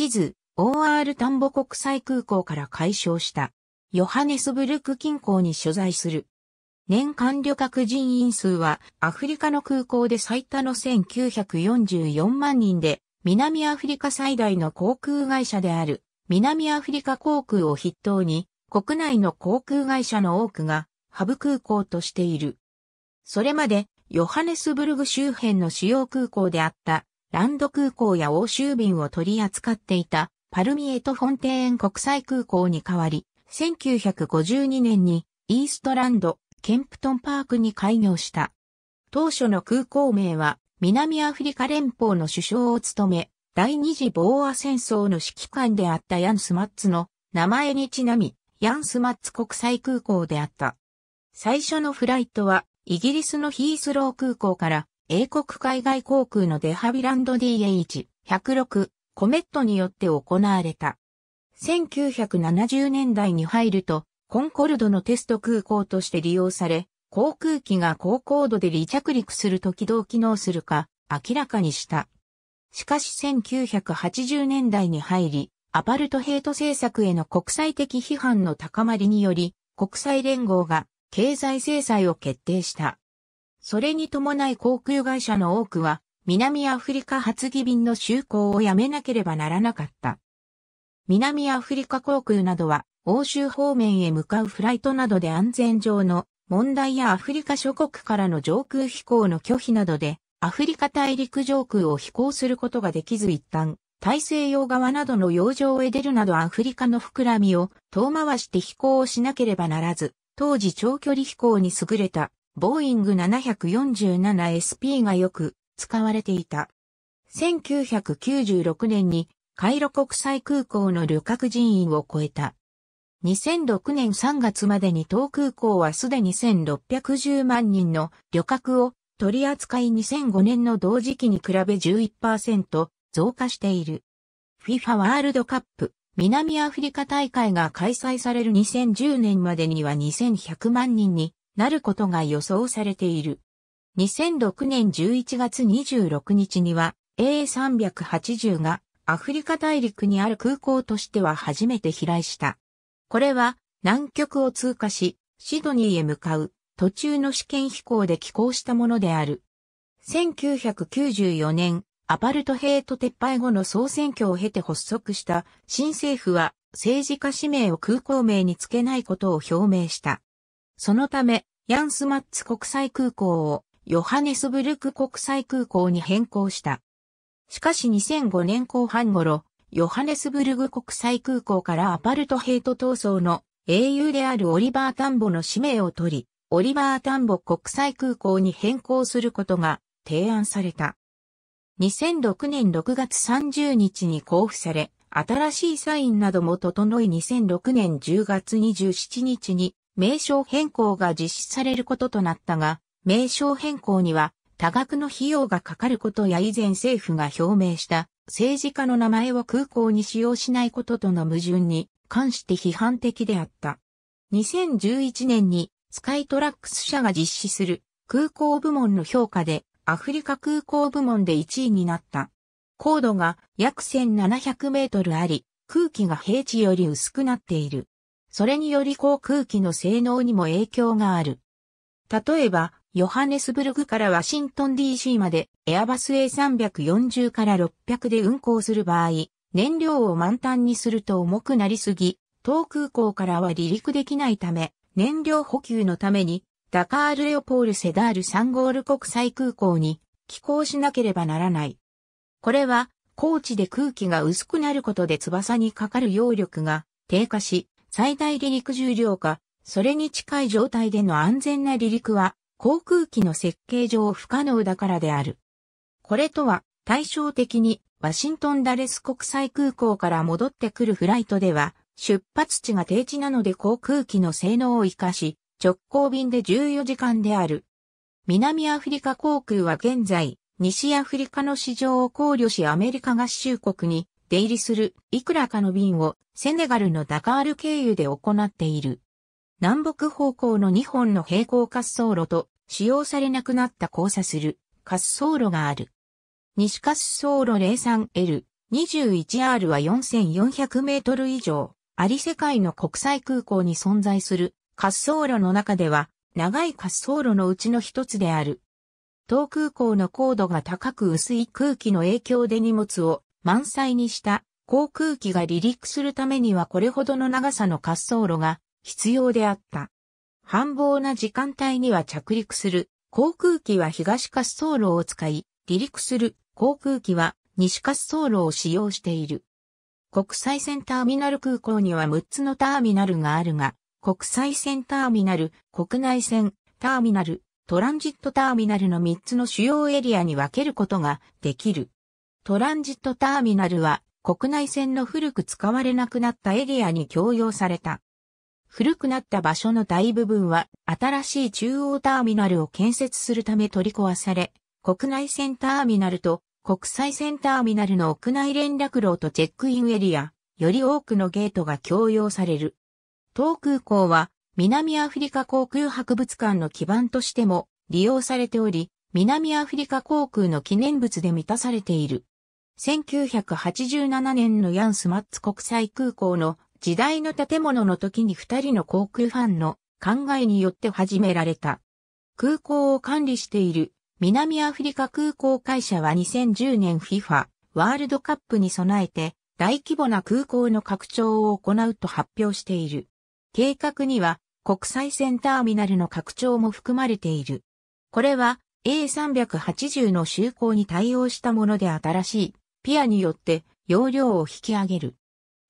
地図、OR 田んぼ国際空港から解消した。ヨハネスブルク近郊に所在する。年間旅客人員数はアフリカの空港で最多の1944万人で、南アフリカ最大の航空会社である南アフリカ航空を筆頭に国内の航空会社の多くがハブ空港としている。それまでヨハネスブルグ周辺の主要空港であったランド空港や欧州便を取り扱っていたパルミエト・フォンテーン国際空港に代わり、1952年にイーストランド、ケンプトンパークに開業した。当初の空港名は南アフリカ連邦の首相を務め、第二次ボーア戦争の指揮官であったヤンスマッツの名前にちなみ、ヤンスマッツ国際空港であった。最初のフライトはイギリスのヒースロー空港から英国海外航空のデハビランド DH106 コメットによって行われた。1970年代に入ると、コンコルドのテスト空港として利用され、航空機が高高度で離着陸するとどう機能するか明らかにした。しかし1980年代に入り、アパルトヘイト政策への国際的批判の高まりにより、国際連合が経済制裁を決定した。それに伴い航空会社の多くは、南アフリカ発議便の就航をやめなければならなかった。南アフリカ航空などは、欧州方面へ向かうフライトなどで安全上の問題やアフリカ諸国からの上空飛行の拒否などで、アフリカ大陸上空を飛行することができず一旦、大西洋側などの洋上へ出るなどアフリカの膨らみを遠回して飛行をしなければならず、当時長距離飛行に優れたボーイング 747SP がよく使われていた。1996年にカイロ国際空港の旅客人員を超えた。2006年3月までに当空港はすでに1610万人の旅客を取り扱い2005年の同時期に比べ11%増加している。FIFA ワールドカップ南アフリカ大会が開催される2010年までには2100万人になることが予想されている。2006年11月26日には A380 がアフリカ大陸にある空港としては初めて飛来した。これは南極を通過し、シドニーへ向かう途中の試験飛行で寄港したものである。1994年、アパルトヘイト撤廃後の総選挙を経て発足した新政府は政治家氏名を空港名につけないことを表明した。そのため、ヤンスマッツ国際空港をヨハネスブルク国際空港に変更した。しかし2005年後半頃、ヨハネスブルグ国際空港からアパルトヘイト闘争の英雄であるオリバー・タンボの使命を取り、オリバー・タンボ国際空港に変更することが提案された。2006年6月30日に交付され、新しいサインなども整い2006年10月27日に名称変更が実施されることとなったが、名称変更には多額の費用がかかることや以前政府が表明した政治家の名前を空港に使用しないこととの矛盾に関して批判的であった。2011年にスカイトラックス社が実施する空港部門の評価でアフリカ空港部門で1位になった。高度が約1700メートルあり、空気が平地より薄くなっている。それにより航空機の性能にも影響がある。例えば、ヨハネスブルグからワシントン DC までエアバス A340 から600で運航する場合、燃料を満タンにすると重くなりすぎ、当空港からは離陸できないため、燃料補給のために、ダカール・レオポール・セダール・サンゴール国際空港に寄港しなければならない。これは、高地で空気が薄くなることで翼にかかる揚力が低下し、最大離陸重量か、それに近い状態での安全な離陸は、航空機の設計上不可能だからである。これとは、対照的に、ワシントンダレス国際空港から戻ってくるフライトでは、出発地が定地なので航空機の性能を活かし、直行便で14時間である。南アフリカ航空は現在、西アフリカの市場を考慮しアメリカ合衆国に出入りするいくらかの便をセネガルのダカール経由で行っている。南北方向の2本の平行滑走路と使用されなくなった交差する滑走路がある。西滑走路 03L21R は4400メートル以上、あり世界の国際空港に存在する滑走路の中では長い滑走路のうちの一つである。東空港の高度が高く薄い空気の影響で荷物を満載にした航空機が離陸するためにはこれほどの長さの滑走路が必要であった。繁忙な時間帯には着陸する航空機は東滑走路を使い、離陸する航空機は西滑走路を使用している。国際線ターミナル空港には6つのターミナルがあるが、国際線ターミナル、国内線ターミナル、トランジットターミナルの3つの主要エリアに分けることができる。トランジットターミナルは国内線の古く使われなくなったエリアに供用された。古くなった場所の大部分は新しい中央ターミナルを建設するため取り壊され、国内線ターミナルと国際線ターミナルの屋内連絡路とチェックインエリア、より多くのゲートが供用される。当空港は南アフリカ航空博物館の基盤としても利用されており、南アフリカ航空の記念物で満たされている。1987年のヤンスマッツ国際空港の時代の建物の時に二人の航空ファンの考えによって始められた。空港を管理している南アフリカ空港会社は2010年 FIFA ワールドカップに備えて大規模な空港の拡張を行うと発表している。計画には国際線ターミナルの拡張も含まれている。これは A380 の就航に対応したもので新しいピアによって容量を引き上げる。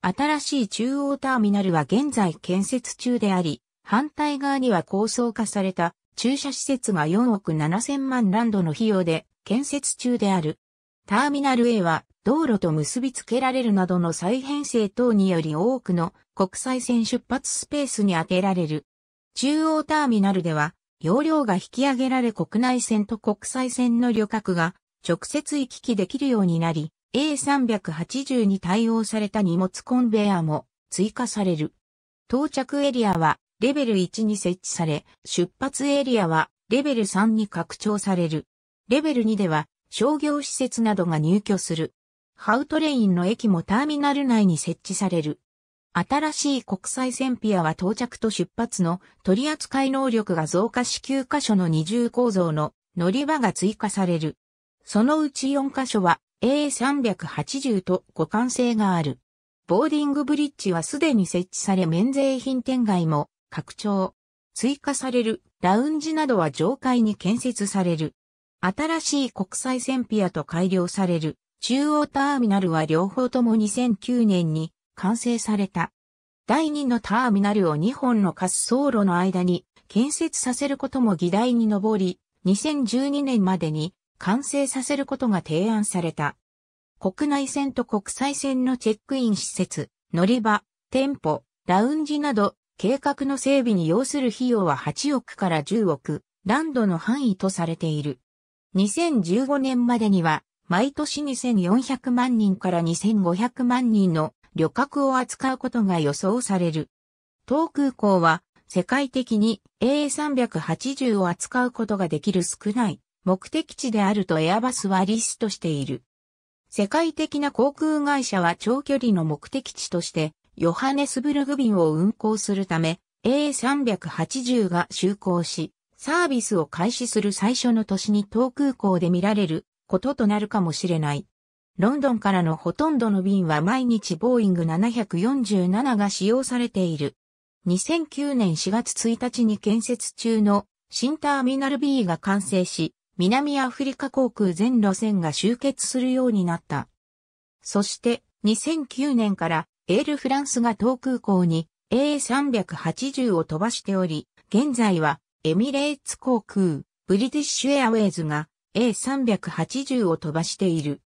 新しい中央ターミナルは現在建設中であり、反対側には高層化された駐車施設が4億7千万ランドの費用で建設中である。ターミナル A は道路と結びつけられるなどの再編成等により多くの国際線出発スペースに充てられる。中央ターミナルでは容量が引き上げられ国内線と国際線の旅客が直接行き来できるようになり、A380 に対応された荷物コンベヤーも追加される。到着エリアはレベル1に設置され、出発エリアはレベル3に拡張される。レベル2では商業施設などが入居する。ハウトレインの駅もターミナル内に設置される。新しい国際線ピアは到着と出発の取扱能力が増加し9箇所の二重構造の乗り場が追加される。そのうち4箇所は A380 と互換性がある。ボーディングブリッジはすでに設置され免税品店街も拡張。追加されるラウンジなどは上階に建設される。新しい国際線ピアと改良される中央ターミナルは両方とも2009年に完成された。第2のターミナルを2本の滑走路の間に建設させることも議題に上り、2012年までに完成させることが提案された。国内線と国際線のチェックイン施設、乗り場、店舗、ラウンジなど、計画の整備に要する費用は8億から10億、ランドの範囲とされている。2015年までには、毎年2400万人から2500万人の旅客を扱うことが予想される。当空港は世界的に A380 を扱うことができる少ない目的地であるとエアバスはリストしている。世界的な航空会社は長距離の目的地として、ヨハネスブルグ便を運航するため、A380 が就航し、サービスを開始する最初の年に東空港で見られることとなるかもしれない。ロンドンからのほとんどの便は毎日ボーイング747が使用されている。2009年4月1日に建設中の新ターミナル B が完成し、南アフリカ航空全路線が集結するようになった。そして、2009年からエールフランスが東空港に A380 を飛ばしており、現在はエミレーツ航空、ブリティッシュエアウェイズが A380 を飛ばしている。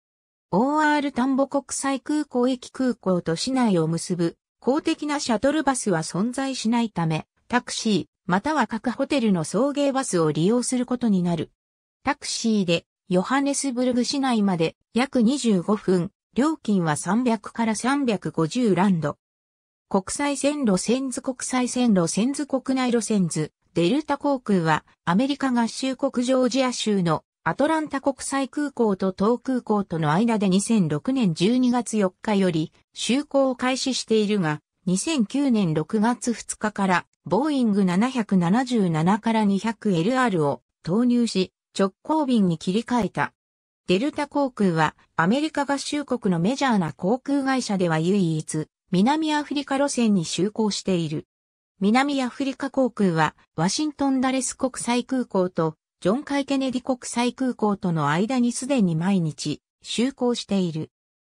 OR 田んぼ国際空港駅空港と市内を結ぶ公的なシャトルバスは存在しないため、タクシー、または各ホテルの送迎バスを利用することになる。タクシーでヨハネスブルグ市内まで約25分、料金は300から350ランド。国際線路線図国際線路線図国内路線図、デルタ航空はアメリカ合衆国ジョージア州のアトランタ国際空港と東空港との間で2006年12月4日より就航を開始しているが、2009年6月2日からボーイング777から 200LR を投入し、直行便に切り替えた。デルタ航空はアメリカ合衆国のメジャーな航空会社では唯一南アフリカ路線に就航している。南アフリカ航空はワシントンダレス国際空港とジョン・カイ・ケネディ国際空港との間にすでに毎日就航している。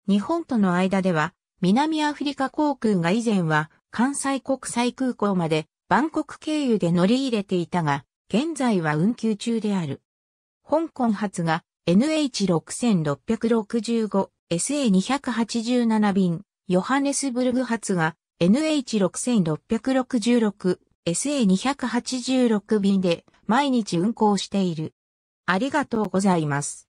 日本との間では南アフリカ航空が以前は関西国際空港までバンコク経由で乗り入れていたが現在は運休中である。香港発が NH6665SA287 便、ヨハネスブルグ発が NH6666SA286 便で毎日運行している。ありがとうございます。